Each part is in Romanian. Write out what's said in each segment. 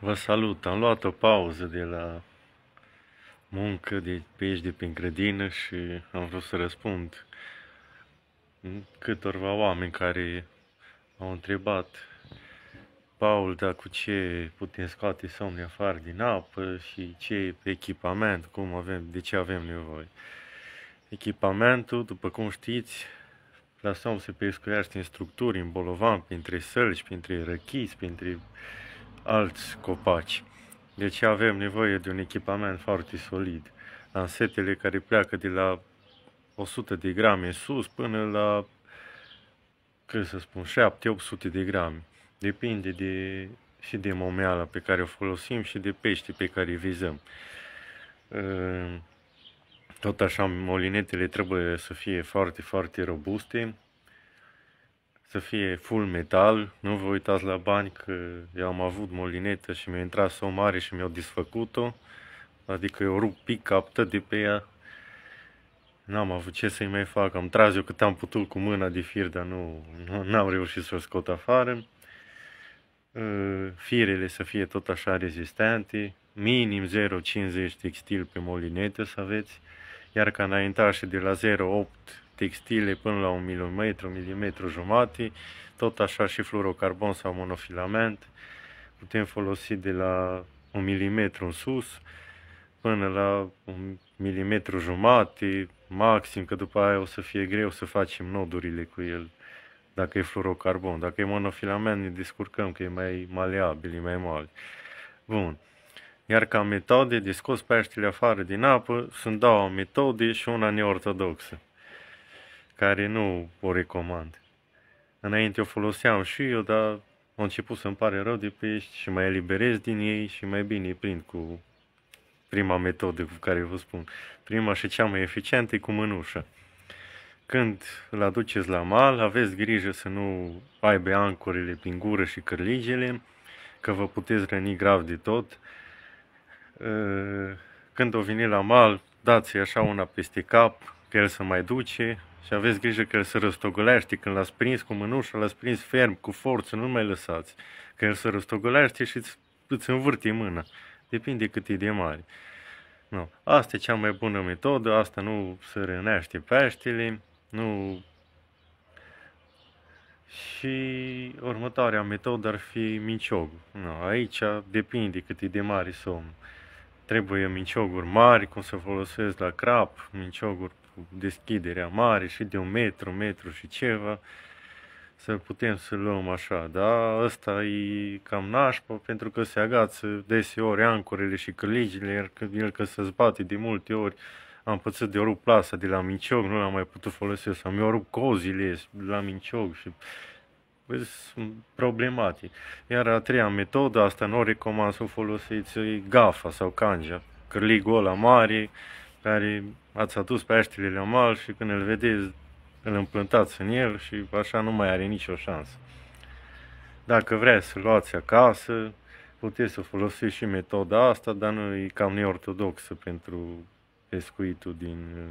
Vă salut! Am luat o pauză de la muncă, de pe aici, de prin grădină și am vrut să răspund câtorva oameni care au întrebat Paul, dar cu ce putem scoate somnii afară din apă și ce echipament, cum avem, de ce avem nevoie. Echipamentul, după cum știți, la somn se pescuiaște în structuri, în bolovan, printre sălci, printre răchiți, printre alți copaci. Deci avem nevoie de un echipament foarte solid. Lansetele care pleacă de la 100 de grame sus până la, cât să spun, 7-800 de grame. Depinde de, și de momeala pe care o folosim și de pește pe care vizăm. Ehm, tot așa, molinetele trebuie să fie foarte, foarte robuste, să fie full metal, nu vă uitați la bani că eu am avut molinetă și mi-a intrat o mare și mi-au disfăcut-o, adică eu rup pic atât de pe ea, n-am avut ce să-i mai fac, am tras eu cât am putut cu mâna de fir, dar nu, nu am reușit să o scot afară. Uh, firele să fie tot așa rezistente, minim 0,50 textil pe molinetă să aveți, iar ca înaintașe de la textile până la un milimetru, un mm jumate, tot așa și fluorocarbon sau monofilament. Putem folosi de la un milimetru în sus până la un milimetru jumate, maxim, că după aia o să fie greu să facem nodurile cu el dacă e fluorocarbon. Dacă e monofilament, ne descurcăm, că e mai maleabil, e mai mare. Bun. Iar ca metode de scos peștele afară din apă, sunt două metode și una neortodoxă care nu o recomand. Înainte o foloseam și eu, dar am început să-mi pare rău de pești și mai eliberez din ei și mai bine îi prind cu prima metodă cu care vă spun. Prima și cea mai eficientă e cu mânușa. Când îl aduceți la mal, aveți grijă să nu aibă ancorele prin gură și cărligele, că vă puteți răni grav de tot. Ă, când o vine la mal, dați așa una peste cap, că el să mai duce, și aveți grijă că se răstogolește când l-ați prins cu mânușa, l-ați prins ferm, cu forță, nu mai lăsați. Că el se răstogolește și îți, îți învârte mâna. Depinde cât e de mare. Nu. Asta e cea mai bună metodă, asta nu se rănește peștele, nu... Și următoarea metodă ar fi minciogul. Nu, aici depinde cât e de mare somn. Trebuie mincioguri mari, cum se folosesc la crap, mincioguri cu deschiderea mare și de un metru, metru și ceva, să putem să luăm așa, da? Ăsta e cam nașpa pentru că se agață deseori ancorele și căligile, iar el că se zbate de multe ori am pățit de rup plasa de la mincioc, nu l-am mai putut folosi, sau mi-au rupt cozile de la mincioc și păi sunt problematic. Iar a treia metodă, asta nu o recomand să o folosiți, e gafa sau canja, cârligul ăla mare, care ați adus pe aștile la mal și când îl vedeți, îl împlântați în el și așa nu mai are nicio șansă. Dacă vreți să luați acasă, puteți să folosiți și metoda asta, dar nu e cam neortodoxă pentru pescuitul din uh,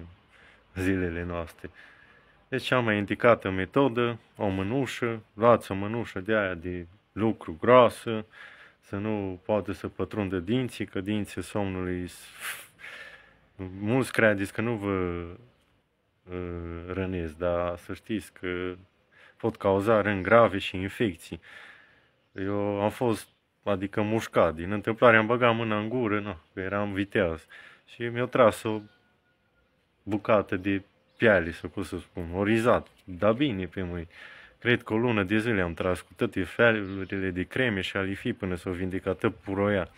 zilele noastre. Deci cea mai indicată metodă, o mânușă, luați o mânușă de aia de lucru groasă, să nu poată să pătrundă dinții, că dinții somnului mulți credeți că nu vă uh, rănesc, dar să știți că pot cauza răni grave și infecții. Eu am fost, adică mușcat, din întâmplare am băgat mâna în gură, nu, că eram viteaz. Și mi-a tras o bucată de piale, să pot să spun, orizat, da bine pe mâini. Cred că o lună de zile am tras cu toate felurile de creme și alifii până s-o vindecat puroia.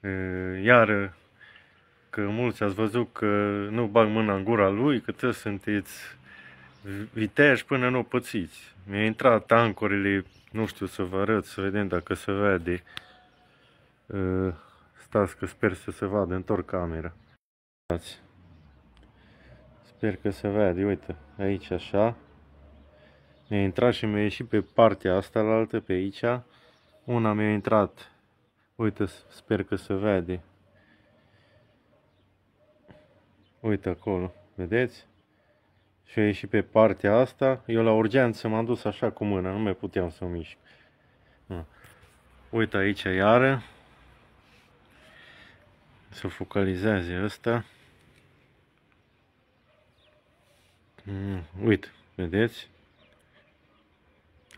Uh, Iar că mulți ați văzut că nu bag mâna în gura lui, că toți sunteți viteași până nu pățiți. Mi-a intrat ancorile, nu știu să vă arăt, să vedem dacă se vede. Uh, stați că sper să se vadă, întorc camera. Sper că se vede, uite, aici așa. Mi-a intrat și mi-a ieșit pe partea asta, la altă pe aici. Una mi-a intrat, uite, sper că se vede. Uite acolo, vedeți? Și a ieșit pe partea asta. Eu la urgență m-am dus așa cu mâna, nu mai puteam să o mișc. Uite aici iară. Să focalizeze ăsta. Mm, uite, vedeți?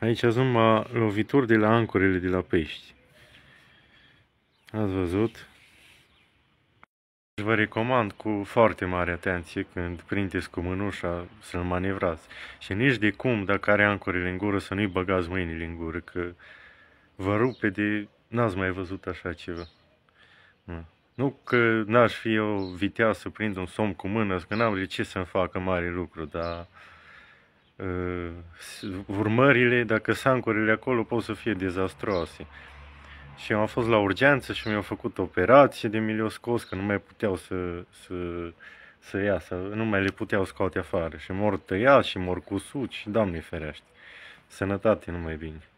Aici sunt lovituri de la ancorele de la pești. Ați văzut? Vă recomand cu foarte mare atenție când prindeți cu mânușa să-l manevrați. Și nici de cum, dacă are ancorile în gură, să nu-i băgați mâinile în gură, că vă rupe de... N-ați mai văzut așa ceva. Nu, că n-aș fi eu vitea să prind un somn cu mână, că n-am de ce să-mi facă mare lucru, dar uh, urmările, dacă sunt ancorele acolo, pot să fie dezastroase și am fost la urgență și mi-au făcut operație de milioscos, că nu mai puteau să, să, să iasă, nu mai le puteau scoate afară și mor tăiat și mor cu suci, doamne ferește, sănătate numai bine.